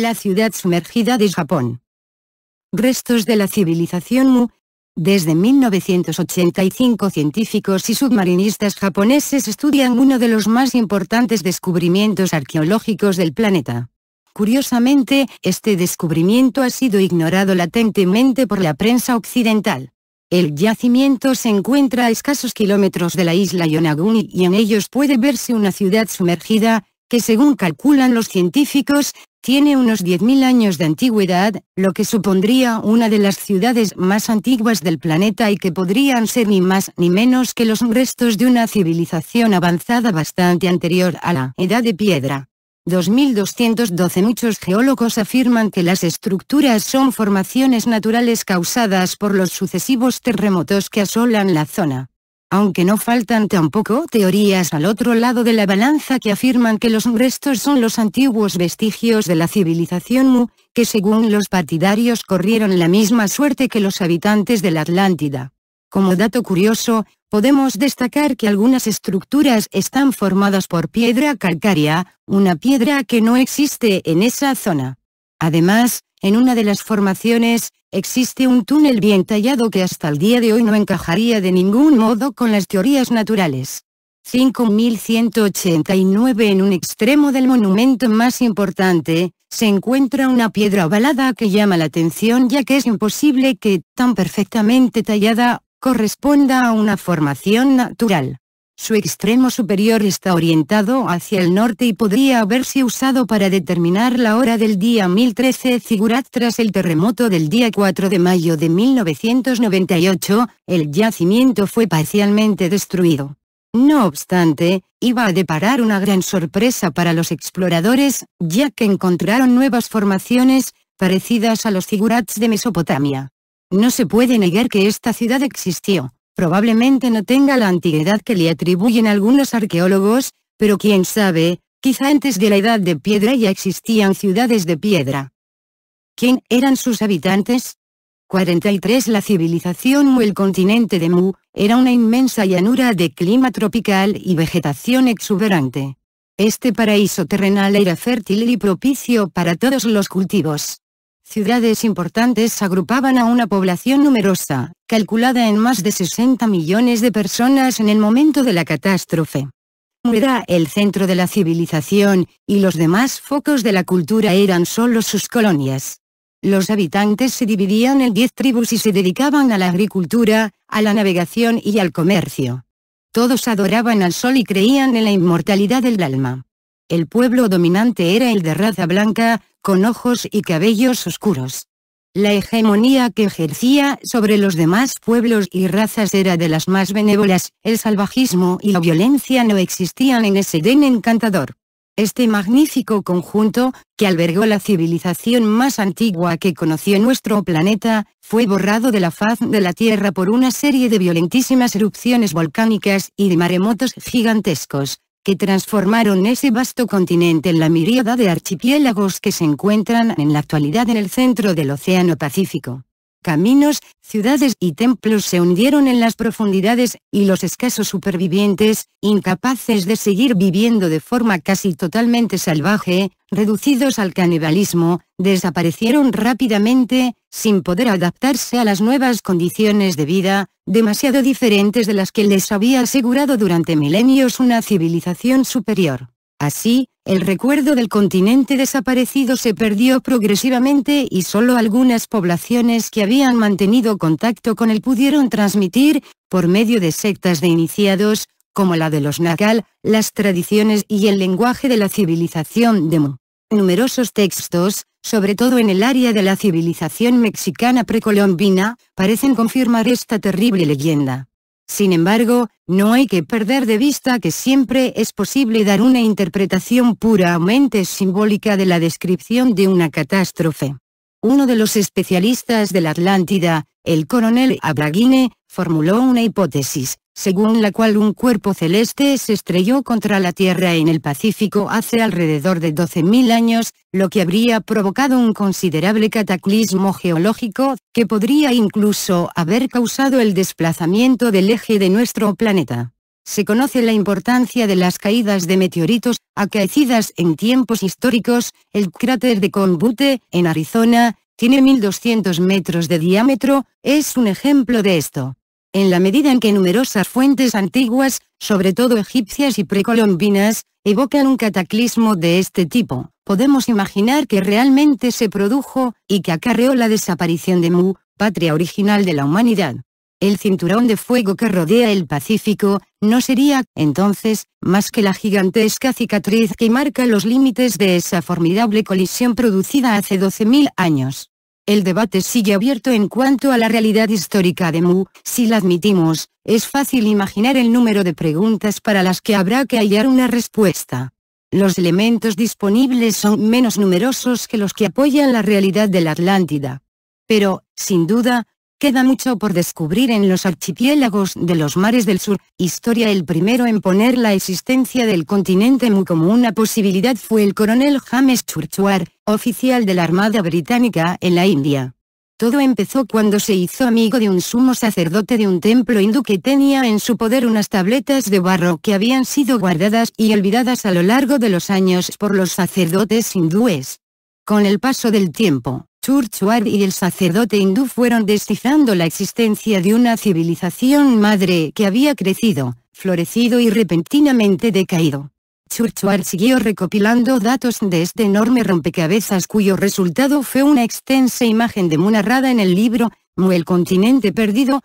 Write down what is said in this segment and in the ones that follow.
la ciudad sumergida de Japón. Restos de la civilización Mu. Desde 1985 científicos y submarinistas japoneses estudian uno de los más importantes descubrimientos arqueológicos del planeta. Curiosamente, este descubrimiento ha sido ignorado latentemente por la prensa occidental. El yacimiento se encuentra a escasos kilómetros de la isla Yonaguni y en ellos puede verse una ciudad sumergida, que según calculan los científicos, tiene unos 10.000 años de antigüedad, lo que supondría una de las ciudades más antiguas del planeta y que podrían ser ni más ni menos que los restos de una civilización avanzada bastante anterior a la Edad de Piedra. 2212 Muchos geólogos afirman que las estructuras son formaciones naturales causadas por los sucesivos terremotos que asolan la zona aunque no faltan tampoco teorías al otro lado de la balanza que afirman que los restos son los antiguos vestigios de la civilización Mu, que según los partidarios corrieron la misma suerte que los habitantes de la Atlántida. Como dato curioso, podemos destacar que algunas estructuras están formadas por piedra calcárea, una piedra que no existe en esa zona. Además, en una de las formaciones, existe un túnel bien tallado que hasta el día de hoy no encajaría de ningún modo con las teorías naturales. 5189 En un extremo del monumento más importante, se encuentra una piedra ovalada que llama la atención ya que es imposible que, tan perfectamente tallada, corresponda a una formación natural. Su extremo superior está orientado hacia el norte y podría haberse usado para determinar la hora del día 1013 Figurat tras el terremoto del día 4 de mayo de 1998, el yacimiento fue parcialmente destruido. No obstante, iba a deparar una gran sorpresa para los exploradores, ya que encontraron nuevas formaciones, parecidas a los figurats de Mesopotamia. No se puede negar que esta ciudad existió, probablemente no tenga la antigüedad que le atribuyen algunos arqueólogos, pero quién sabe, quizá antes de la edad de piedra ya existían ciudades de piedra. ¿Quién eran sus habitantes? 43 La civilización Mu El continente de Mu, era una inmensa llanura de clima tropical y vegetación exuberante. Este paraíso terrenal era fértil y propicio para todos los cultivos ciudades importantes agrupaban a una población numerosa, calculada en más de 60 millones de personas en el momento de la catástrofe. Era el centro de la civilización, y los demás focos de la cultura eran solo sus colonias. Los habitantes se dividían en diez tribus y se dedicaban a la agricultura, a la navegación y al comercio. Todos adoraban al sol y creían en la inmortalidad del alma. El pueblo dominante era el de raza blanca, con ojos y cabellos oscuros. La hegemonía que ejercía sobre los demás pueblos y razas era de las más benévolas, el salvajismo y la violencia no existían en ese den encantador. Este magnífico conjunto, que albergó la civilización más antigua que conoció nuestro planeta, fue borrado de la faz de la Tierra por una serie de violentísimas erupciones volcánicas y de maremotos gigantescos, que transformaron ese vasto continente en la miríada de archipiélagos que se encuentran en la actualidad en el centro del Océano Pacífico. Caminos, ciudades y templos se hundieron en las profundidades, y los escasos supervivientes, incapaces de seguir viviendo de forma casi totalmente salvaje, reducidos al canibalismo, desaparecieron rápidamente, sin poder adaptarse a las nuevas condiciones de vida, demasiado diferentes de las que les había asegurado durante milenios una civilización superior. Así, el recuerdo del continente desaparecido se perdió progresivamente y solo algunas poblaciones que habían mantenido contacto con él pudieron transmitir, por medio de sectas de iniciados, como la de los Nakal, las tradiciones y el lenguaje de la civilización de Numerosos textos, sobre todo en el área de la civilización mexicana precolombina, parecen confirmar esta terrible leyenda. Sin embargo, no hay que perder de vista que siempre es posible dar una interpretación puramente simbólica de la descripción de una catástrofe. Uno de los especialistas de la Atlántida, el coronel Abraguine, formuló una hipótesis, según la cual un cuerpo celeste se estrelló contra la Tierra en el Pacífico hace alrededor de 12.000 años, lo que habría provocado un considerable cataclismo geológico, que podría incluso haber causado el desplazamiento del eje de nuestro planeta. Se conoce la importancia de las caídas de meteoritos, acaecidas en tiempos históricos, el cráter de Combute, en Arizona, tiene 1.200 metros de diámetro, es un ejemplo de esto en la medida en que numerosas fuentes antiguas, sobre todo egipcias y precolombinas, evocan un cataclismo de este tipo, podemos imaginar que realmente se produjo, y que acarreó la desaparición de Mu, patria original de la humanidad. El cinturón de fuego que rodea el Pacífico, no sería, entonces, más que la gigantesca cicatriz que marca los límites de esa formidable colisión producida hace 12.000 años. El debate sigue abierto en cuanto a la realidad histórica de Mu, si la admitimos, es fácil imaginar el número de preguntas para las que habrá que hallar una respuesta. Los elementos disponibles son menos numerosos que los que apoyan la realidad de la Atlántida. Pero, sin duda, Queda mucho por descubrir en los archipiélagos de los mares del sur, historia el primero en poner la existencia del continente mu como una posibilidad fue el coronel James Churchward, oficial de la Armada Británica en la India. Todo empezó cuando se hizo amigo de un sumo sacerdote de un templo hindú que tenía en su poder unas tabletas de barro que habían sido guardadas y olvidadas a lo largo de los años por los sacerdotes hindúes. Con el paso del tiempo, Churchward y el sacerdote hindú fueron descifrando la existencia de una civilización madre que había crecido, florecido y repentinamente decaído. Churchward siguió recopilando datos de este enorme rompecabezas cuyo resultado fue una extensa imagen de Mu narrada en el libro, Mu el continente perdido.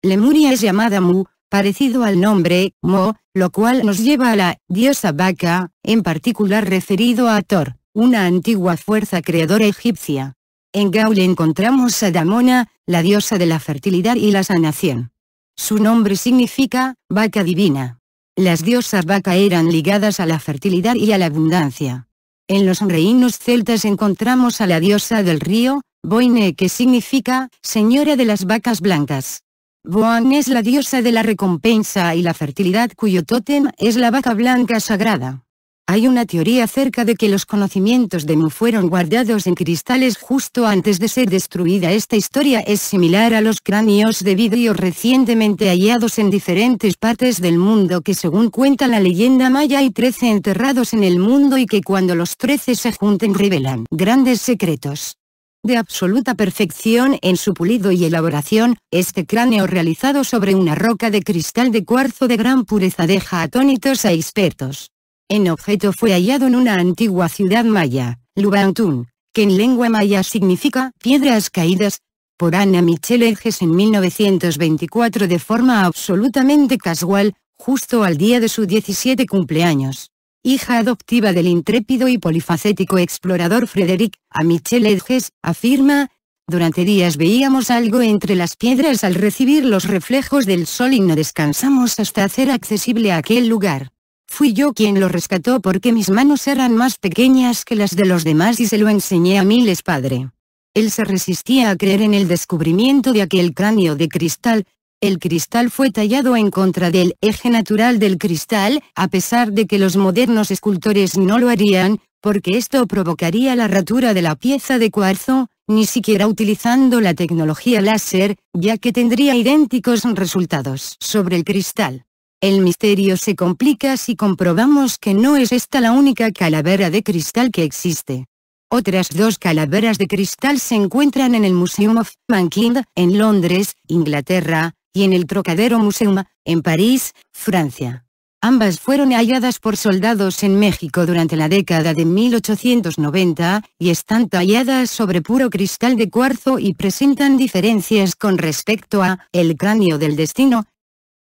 Lemuria es llamada Mu, parecido al nombre, Mo, lo cual nos lleva a la diosa vaca, en particular referido a Thor, una antigua fuerza creadora egipcia. En Gaule encontramos a Damona, la diosa de la fertilidad y la sanación. Su nombre significa, vaca divina. Las diosas vaca eran ligadas a la fertilidad y a la abundancia. En los reinos celtas encontramos a la diosa del río, Boine que significa, señora de las vacas blancas. Boan es la diosa de la recompensa y la fertilidad cuyo tótem es la vaca blanca sagrada. Hay una teoría acerca de que los conocimientos de Mu fueron guardados en cristales justo antes de ser destruida. Esta historia es similar a los cráneos de vidrio recientemente hallados en diferentes partes del mundo que según cuenta la leyenda maya hay 13 enterrados en el mundo y que cuando los trece se junten revelan grandes secretos de absoluta perfección en su pulido y elaboración, este cráneo realizado sobre una roca de cristal de cuarzo de gran pureza deja atónitos a expertos. En objeto fue hallado en una antigua ciudad maya, Lubantún, que en lengua maya significa piedras caídas, por Ana Michelle Edges en 1924 de forma absolutamente casual, justo al día de su 17 cumpleaños. Hija adoptiva del intrépido y polifacético explorador Frederick, a Michelle Edges, afirma, durante días veíamos algo entre las piedras al recibir los reflejos del sol y no descansamos hasta hacer accesible aquel lugar. Fui yo quien lo rescató porque mis manos eran más pequeñas que las de los demás y se lo enseñé a Miles padre. Él se resistía a creer en el descubrimiento de aquel cráneo de cristal, el cristal fue tallado en contra del eje natural del cristal, a pesar de que los modernos escultores no lo harían, porque esto provocaría la ratura de la pieza de cuarzo, ni siquiera utilizando la tecnología láser, ya que tendría idénticos resultados sobre el cristal. El misterio se complica si comprobamos que no es esta la única calavera de cristal que existe. Otras dos calaveras de cristal se encuentran en el Museum of Mankind, en Londres, Inglaterra, y en el Trocadero Museum, en París, Francia. Ambas fueron halladas por soldados en México durante la década de 1890, y están talladas sobre puro cristal de cuarzo y presentan diferencias con respecto a el cráneo del destino,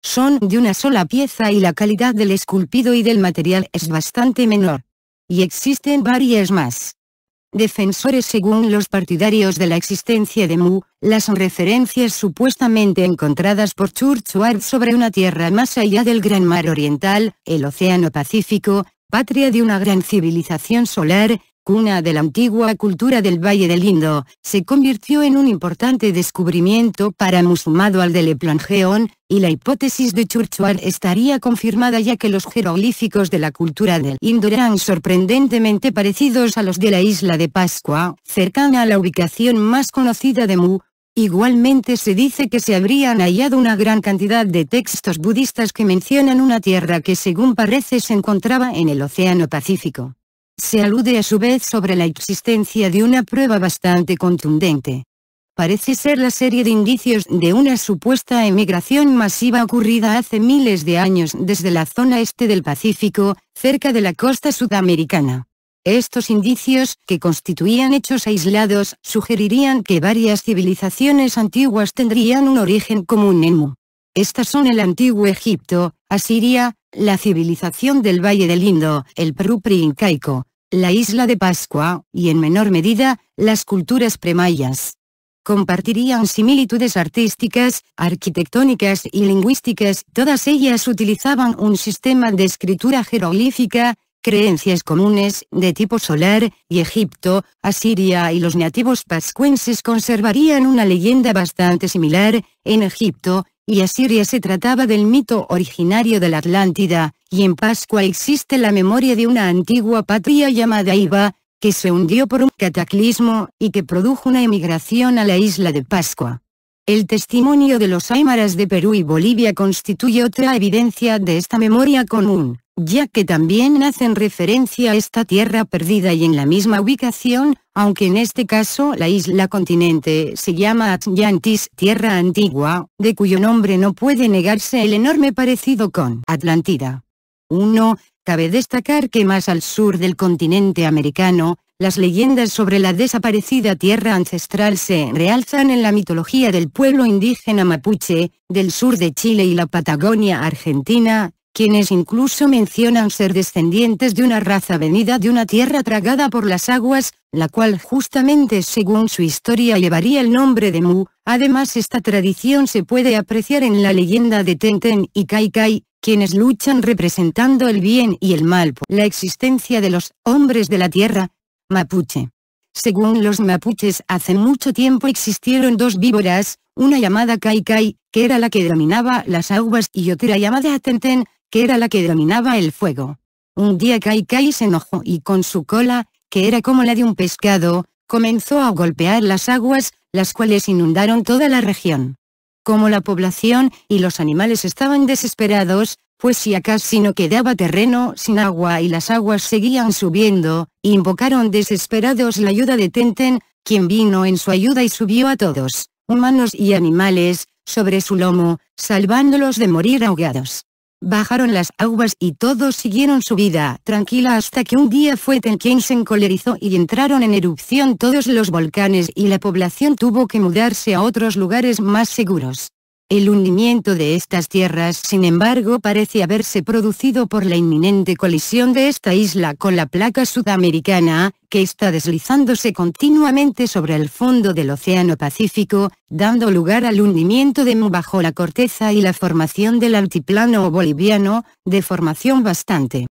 son de una sola pieza y la calidad del esculpido y del material es bastante menor. Y existen varias más. Defensores según los partidarios de la existencia de Mu, las referencias supuestamente encontradas por Churchward sobre una tierra más allá del Gran Mar Oriental, el Océano Pacífico, patria de una gran civilización solar, cuna de la antigua cultura del Valle del Indo, se convirtió en un importante descubrimiento para Musumado al de Le y la hipótesis de Churchuar estaría confirmada ya que los jeroglíficos de la cultura del Indo eran sorprendentemente parecidos a los de la isla de Pascua, cercana a la ubicación más conocida de Mu, Igualmente se dice que se habrían hallado una gran cantidad de textos budistas que mencionan una tierra que según parece se encontraba en el Océano Pacífico. Se alude a su vez sobre la existencia de una prueba bastante contundente. Parece ser la serie de indicios de una supuesta emigración masiva ocurrida hace miles de años desde la zona este del Pacífico, cerca de la costa sudamericana. Estos indicios, que constituían hechos aislados, sugerirían que varias civilizaciones antiguas tendrían un origen común en Mu. Estas son el antiguo Egipto, Asiria, la civilización del Valle del Indo, el Perú preincaico, la isla de Pascua, y en menor medida, las culturas premayas. Compartirían similitudes artísticas, arquitectónicas y lingüísticas, todas ellas utilizaban un sistema de escritura jeroglífica, creencias comunes, de tipo solar, y Egipto, Asiria y los nativos pascuenses conservarían una leyenda bastante similar, en Egipto, y Asiria se trataba del mito originario de la Atlántida, y en Pascua existe la memoria de una antigua patria llamada Iba, que se hundió por un cataclismo, y que produjo una emigración a la isla de Pascua. El testimonio de los aymaras de Perú y Bolivia constituye otra evidencia de esta memoria común ya que también hacen referencia a esta tierra perdida y en la misma ubicación, aunque en este caso la isla continente se llama Atlantis tierra antigua, de cuyo nombre no puede negarse el enorme parecido con Atlántida. 1. Cabe destacar que más al sur del continente americano, las leyendas sobre la desaparecida tierra ancestral se realzan en la mitología del pueblo indígena mapuche, del sur de Chile y la Patagonia argentina, quienes incluso mencionan ser descendientes de una raza venida de una tierra tragada por las aguas, la cual justamente según su historia llevaría el nombre de Mu. Además esta tradición se puede apreciar en la leyenda de Tenten y Kai Kai, quienes luchan representando el bien y el mal por la existencia de los hombres de la tierra, mapuche. Según los mapuches hace mucho tiempo existieron dos víboras, una llamada Kai Kai, que era la que dominaba las aguas y otra llamada Tenten, que era la que dominaba el fuego. Un día Kai Kai se enojó y con su cola, que era como la de un pescado, comenzó a golpear las aguas, las cuales inundaron toda la región. Como la población y los animales estaban desesperados, pues si acaso no quedaba terreno sin agua y las aguas seguían subiendo, invocaron desesperados la ayuda de Tenten, quien vino en su ayuda y subió a todos, humanos y animales, sobre su lomo, salvándolos de morir ahogados. Bajaron las aguas y todos siguieron su vida tranquila hasta que un día ten quien se encolerizó y entraron en erupción todos los volcanes y la población tuvo que mudarse a otros lugares más seguros. El hundimiento de estas tierras sin embargo parece haberse producido por la inminente colisión de esta isla con la placa sudamericana, que está deslizándose continuamente sobre el fondo del Océano Pacífico, dando lugar al hundimiento de Mu bajo la corteza y la formación del altiplano boliviano, de formación bastante